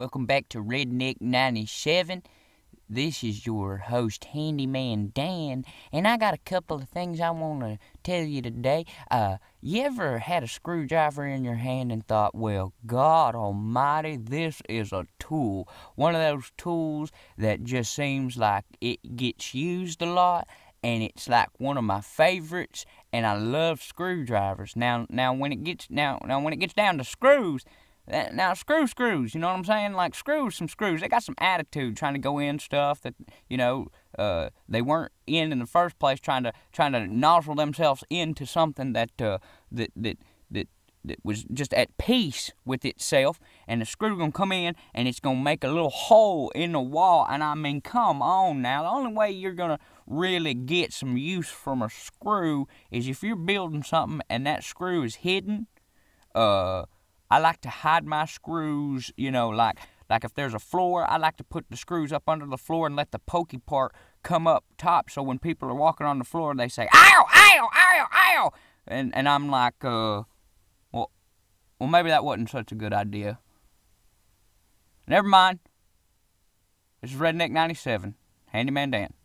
Welcome back to Redneck 97. This is your host, Handyman Dan, and I got a couple of things I want to tell you today. Uh, you ever had a screwdriver in your hand and thought, well, God Almighty, this is a tool? One of those tools that just seems like it gets used a lot and it's like one of my favorites and I love screwdrivers. Now now when it gets now now when it gets down to screws, now, screw screws, you know what I'm saying? Like, screw some screws. They got some attitude trying to go in stuff that, you know, uh, they weren't in in the first place, trying to trying to nozzle themselves into something that, uh, that, that, that, that was just at peace with itself. And the screw gonna come in and it's gonna make a little hole in the wall. And I mean, come on now. The only way you're gonna really get some use from a screw is if you're building something and that screw is hidden. Uh, I like to hide my screws, you know, like like if there's a floor, I like to put the screws up under the floor and let the pokey part come up top. So when people are walking on the floor, they say, ow, ow, ow, ow. And, and I'm like, uh, well, well, maybe that wasn't such a good idea. Never mind. This is Redneck 97, Handyman Dan.